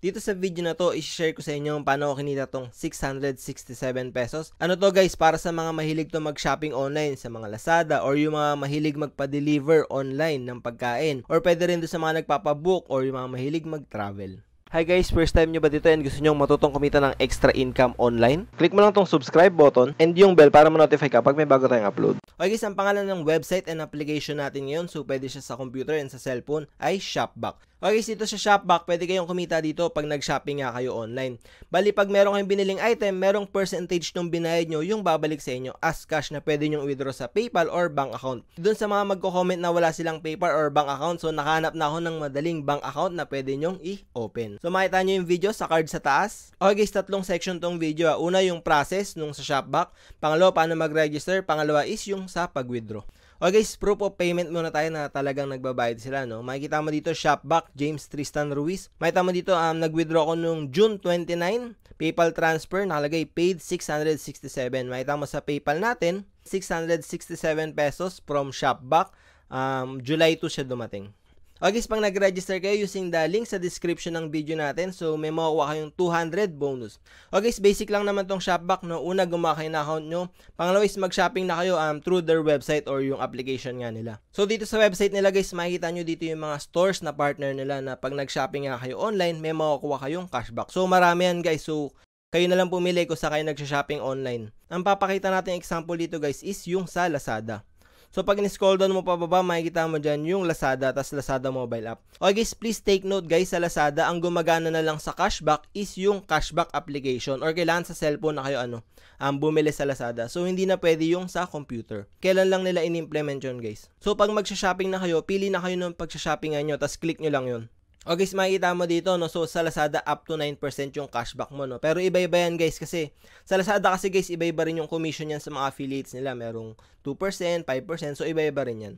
Dito sa video na to, i-share ko sa inyo paano ako kinita tong 667 pesos. Ano to guys, para sa mga mahilig to mag-shopping online sa mga Lazada or yung mga mahilig magpa-deliver online ng pagkain or pwede rin sa mga nagpapabook or yung mga mahilig mag-travel. Hi guys, first time nyo ba dito and gusto nyo matutong kumita ng extra income online? Click mo lang tong subscribe button and yung bell para ma-notify ka pag may bago tayong upload. Okay guys, ang pangalan ng website and application natin ngayon, so pwede siya sa computer and sa cellphone, ay Shopback. Okay guys, dito sa Shopback, pwede kayong kumita dito pag nag-shopping nga kayo online. Bali, pag meron kayong biniling item, merong percentage nung binayad nyo yung babalik sa inyo as cash na pwede nyong withdraw sa PayPal or bank account. Doon sa mga magko-comment na wala silang PayPal or bank account, so nakahanap na ako ng madaling bank account na pwede nyong i-open. So makita nyo yung video sa card sa taas. Okay guys, tatlong section tong video. Una yung process nung sa Shopback. Pangalawa, paano mag-register. Pangalawa is yung sa pag-withdraw. Okay guys, proof of payment muna tayo na talagang nagbabayad sila. No? Makikita mo dito, Shopback, James Tristan Ruiz. Makikita mo dito, um, nag-withdraw ko nung June 29, PayPal transfer, nakalagay paid 667. Makikita mo sa PayPal natin, 667 pesos from Shopback. Um, July 2 siya dumating. Okay, pang nag-register kayo using the link sa description ng video natin, so may makukuha kayong 200 bonus. Okay, basic lang naman tong Shopback, no? Una, gumawa kayo na account nyo. Pangalawa is mag-shopping na kayo um, through their website or yung application nga nila. So dito sa website nila guys, makikita nyo dito yung mga stores na partner nila na pag nag-shopping nga kayo online, may makukuha kayong cashback. So marami yan guys, so kayo na lang pumili kung sa kayo nagsha-shopping online. Ang papakita natin example dito guys is yung sa Lazada. So pag in-scroll down mo pababa, makikita mo dyan yung Lazada, tas Lazada mobile app. Okay guys, please take note guys, sa Lazada, ang gumagana na lang sa cashback is yung cashback application or kailangan sa cellphone na kayo ano, um, bumili sa Lazada. So hindi na pwede yung sa computer. Kailan lang nila in-implement yun guys. So pag magsha-shopping na kayo, pili na kayo ng pagsha shopping nyo, tas click nyo lang yun. O guys, makikita mo dito, no? So, sa Lazada, up to 9% yung cashback mo, no? Pero iba-iba yan, guys, kasi sa Lazada kasi, guys, iba-iba rin yung commission yan sa mga affiliates nila. Merong 2%, 5%, so iba-iba rin yan.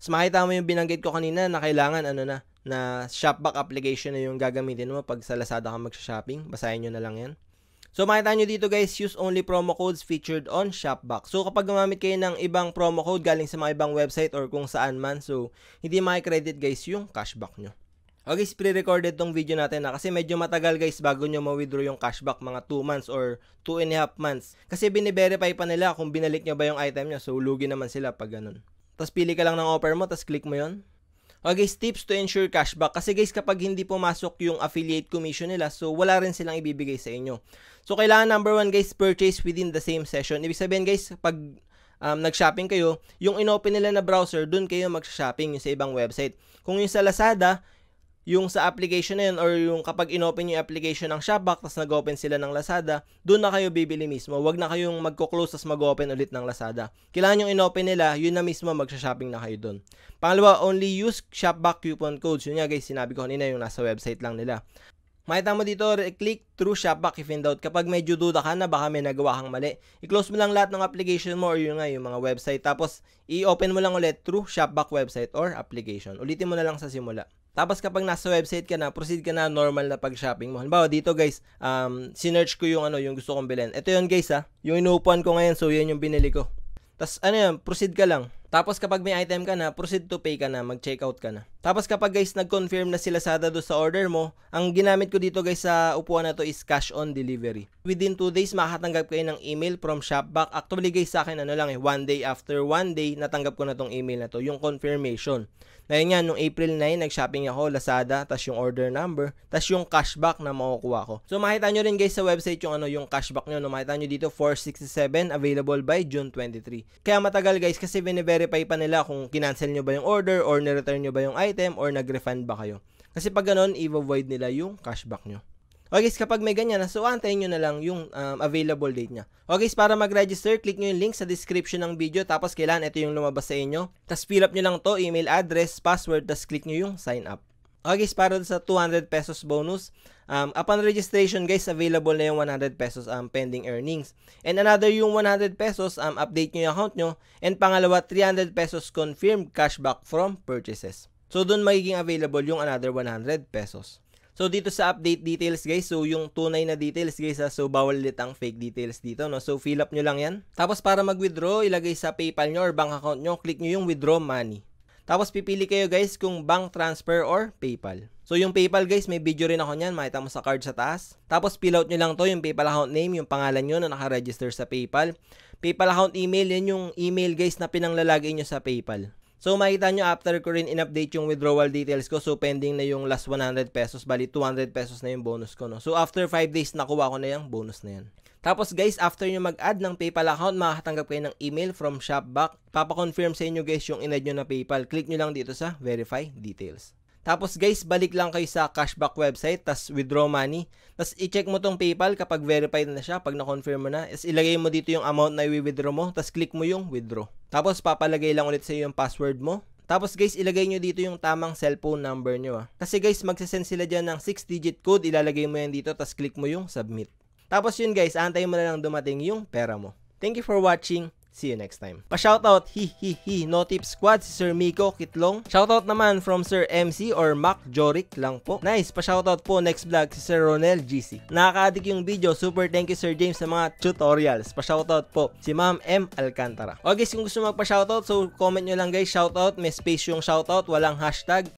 So, makita mo yung binanggit ko kanina na kailangan, ano na, na Shopback application na yung gagamitin mo pag sa Lazada ka magsha-shopping. Basahin nyo na lang yan. So, makita nyo dito, guys, use only promo codes featured on Shopback. So, kapag gumamit kayo ng ibang promo code galing sa mga ibang website or kung saan man, so, hindi makikredit, guys, yung cashback nyo. Okay, guys, pre-recorded tong video natin na kasi medyo matagal guys bago nyo ma-withdraw yung cashback mga 2 months or 2 and a half months. Kasi bine-verify pa nila kung binalik nyo ba yung item nyo. So, lugi naman sila pag ganun. Tapos pili ka lang ng offer mo, tapos click mo yon. Okay guys, tips to ensure cashback. Kasi guys, kapag hindi pumasok yung affiliate commission nila, so wala rin silang ibibigay sa inyo. So, kailangan number one guys, purchase within the same session. Ibig sabihin guys, pag um, nag-shopping kayo, yung inopen nila na browser, dun kayo mag-shopping yung sa ibang website. Kung yung sa Lazada, yung sa application na yun or yung kapag inopen yung application ng Shopback tapos nag-open sila ng Lazada, doon na kayo bibili mismo. Huwag na kayong magko-close tapos mag-open ulit ng Lazada. Kailangan yung inopen nila, yun na mismo magsha-shopping na kayo doon. Pangalawa, only use Shopback coupon codes. Yun nga guys, sinabi ko kanina yung nasa website lang nila. Makita mo dito, click through Shopback if in doubt. Kapag medyo duda ka na, baka may nagawa kang mali. I-close mo lang lahat ng application mo or yun nga, yung mga website. Tapos, i-open mo lang ulit through Shopback website or application. Ulitin mo na lang sa simula. Tapos kapag nasa website ka na, proceed ka na normal na pag-shopping mo. Halimbawa dito guys, um, sinearch ko yung ano, yung gusto kong bilhin. Ito yun guys ha, ah. yung inuupuan ko ngayon, so yun yung binili ko. Tapos ano yan, proceed ka lang. Tapos kapag may item ka na, proceed to pay ka na, mag-checkout ka na. Tapos kapag guys nag-confirm na si Lazada do sa order mo, ang ginamit ko dito guys sa upuan na to is cash on delivery. Within 2 days makakatanggap kayo ng email from Shopback. Actually guys sa akin ano lang eh, 1 day after 1 day natanggap ko na tong email na to, yung confirmation. Ngayon nga, nung April 9, nag-shopping ako, Lazada, tas yung order number, tas yung cashback na makukuha ko. So makita nyo rin guys sa website yung ano, yung cashback nyo, no? makita nyo dito 467 available by June 23. Kaya matagal guys kasi biniverify verify pa nila kung kinancel nyo ba yung order or nireturn nyo ba yung item or nag-refund ba kayo. Kasi pag ganun, i-void nila yung cashback nyo. Okay guys, kapag may ganyan, so antayin nyo na lang yung um, available date niya. Okay guys, para mag-register, click nyo yung link sa description ng video, tapos kailan ito yung lumabas sa inyo. Tapos fill up nyo lang to, email address, password, tapos click nyo yung sign up. Okay guys, para sa 200 pesos bonus, um, upon registration guys, available na yung 100 pesos um, pending earnings. And another yung 100 pesos, um, update nyo yung account nyo. And pangalawa, 300 pesos confirmed cashback from purchases. So doon magiging available yung another 100 pesos. So dito sa update details guys, so yung tunay na details guys, ah, so bawal ulit ang fake details dito, no? So fill up nyo lang yan. Tapos para mag-withdraw, ilagay sa PayPal nyo or bank account nyo, click nyo yung withdraw money. Tapos pipili kayo guys kung bank transfer or PayPal. So yung PayPal guys, may video rin ako niyan, makita mo sa card sa taas. Tapos fill out niyo lang to yung PayPal account name, yung pangalan niyo na naka-register sa PayPal. PayPal account email, yan yung email guys na pinanglalagay niyo sa PayPal. So makita nyo after ko rin in-update yung withdrawal details ko. So pending na yung last 100 pesos, bali 200 pesos na yung bonus ko. No? So after 5 days, nakuha ko na yung bonus na yan. Tapos guys, after nyo mag-add ng PayPal account, makakatanggap kayo ng email from Shopback. Papa-confirm sa inyo guys yung inad nyo na PayPal. Click nyo lang dito sa verify details. Tapos guys, balik lang kayo sa cashback website, tas withdraw money. Tas i-check mo tong PayPal kapag verified na siya, pag na-confirm mo na. Is ilagay mo dito yung amount na i-withdraw mo, tas click mo yung withdraw. Tapos papalagay lang ulit sa iyo yung password mo. Tapos guys, ilagay nyo dito yung tamang cellphone number nyo ah. Kasi guys, magsasend sila dyan ng 6-digit code, ilalagay mo yan dito, tas click mo yung submit. Tapos yun guys, antayin mo na lang dumating yung pera mo. Thank you for watching. See you next time. Pa-shoutout, hi hi hi, no tip squad, si Sir Miko Kitlong. Shoutout naman from Sir MC or Mac Jorik lang po. Nice, pa-shoutout po next vlog si Sir Ronel GC. nakaka yung video, super thank you Sir James sa mga tutorials. Pa-shoutout po si Ma'am M. Alcantara. O guys, kung gusto magpa-shoutout, so comment niyo lang guys, shoutout, may space yung shoutout, walang hashtag.